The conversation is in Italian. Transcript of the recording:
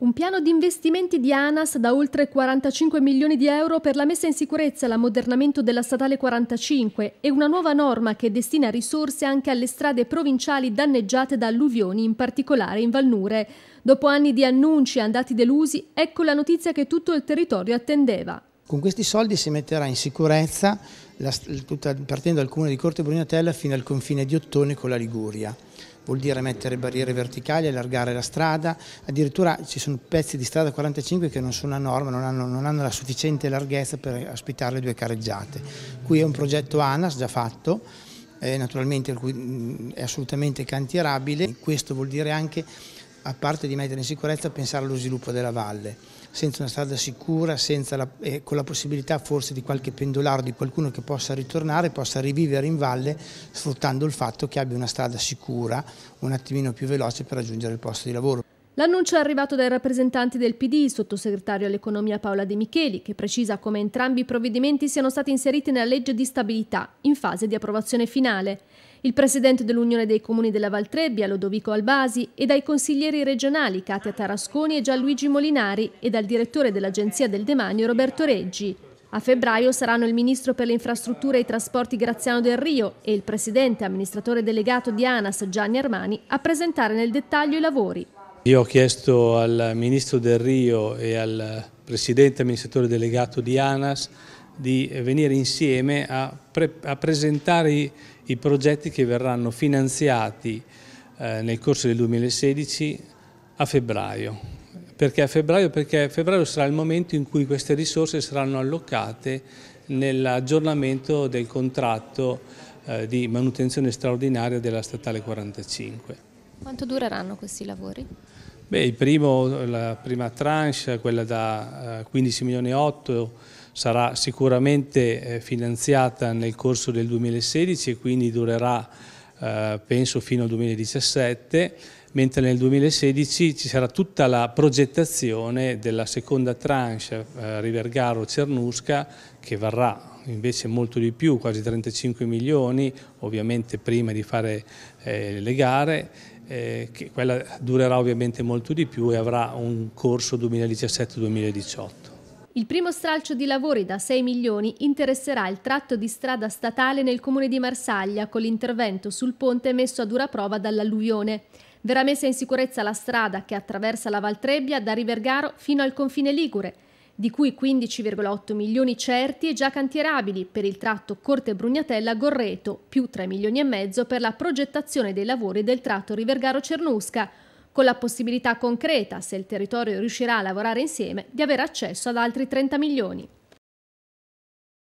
Un piano di investimenti di ANAS da oltre 45 milioni di euro per la messa in sicurezza e l'ammodernamento della statale 45 e una nuova norma che destina risorse anche alle strade provinciali danneggiate da alluvioni, in particolare in Valnure. Dopo anni di annunci e andati delusi, ecco la notizia che tutto il territorio attendeva. Con questi soldi si metterà in sicurezza, la, tutta, partendo dal comune di Corte Brunatella fino al confine di Ottone con la Liguria. Vuol dire mettere barriere verticali, allargare la strada, addirittura ci sono pezzi di strada 45 che non sono a norma, non hanno, non hanno la sufficiente larghezza per ospitare le due carreggiate. Qui è un progetto ANAS già fatto, eh, naturalmente mm, è assolutamente cantierabile, questo vuol dire anche a parte di mettere in sicurezza, pensare allo sviluppo della valle, senza una strada sicura, la, eh, con la possibilità forse di qualche pendolare, di qualcuno che possa ritornare, possa rivivere in valle sfruttando il fatto che abbia una strada sicura, un attimino più veloce per raggiungere il posto di lavoro. L'annuncio è arrivato dai rappresentanti del PD, il sottosegretario all'economia Paola De Micheli, che precisa come entrambi i provvedimenti siano stati inseriti nella legge di stabilità, in fase di approvazione finale il presidente dell'Unione dei Comuni della Valtrebbia, Lodovico Albasi, e dai consiglieri regionali Katia Tarasconi e Gianluigi Molinari e dal direttore dell'Agenzia del Demanio Roberto Reggi. A febbraio saranno il ministro per le infrastrutture e i trasporti Graziano Del Rio e il presidente amministratore delegato di ANAS Gianni Armani a presentare nel dettaglio i lavori. Io ho chiesto al ministro Del Rio e al presidente amministratore delegato di ANAS di venire insieme a, pre a presentare i, i, progetti che verranno finanziati eh, nel corso del 2016 a febbraio. Perché a febbraio? Perché a febbraio sarà il momento in cui queste risorse saranno allocate nell'aggiornamento del contratto eh, di manutenzione straordinaria della statale 45. Quanto dureranno questi lavori? Beh, primo, la prima tranche, quella da 15 eh, milioni e 8 sarà sicuramente eh, finanziata nel corso del 2016 e quindi durerà eh, penso fino al 2017, mentre nel 2016 ci sarà tutta la progettazione della seconda tranche eh, Rivergaro-Cernusca che varrà invece molto di più, quasi 35 milioni, ovviamente prima di fare eh, le gare, eh, che quella durerà ovviamente molto di più e avrà un corso 2017-2018. Il primo stralcio di lavori da 6 milioni interesserà il tratto di strada statale nel comune di Marsaglia con l'intervento sul ponte messo a dura prova dall'alluvione. Verrà messa in sicurezza la strada che attraversa la Valtrebbia da Rivergaro fino al confine Ligure, di cui 15,8 milioni certi e già cantierabili per il tratto Corte Brugnatella-Gorreto, più 3 milioni e mezzo per la progettazione dei lavori del tratto Rivergaro-Cernusca, con la possibilità concreta, se il territorio riuscirà a lavorare insieme, di avere accesso ad altri 30 milioni.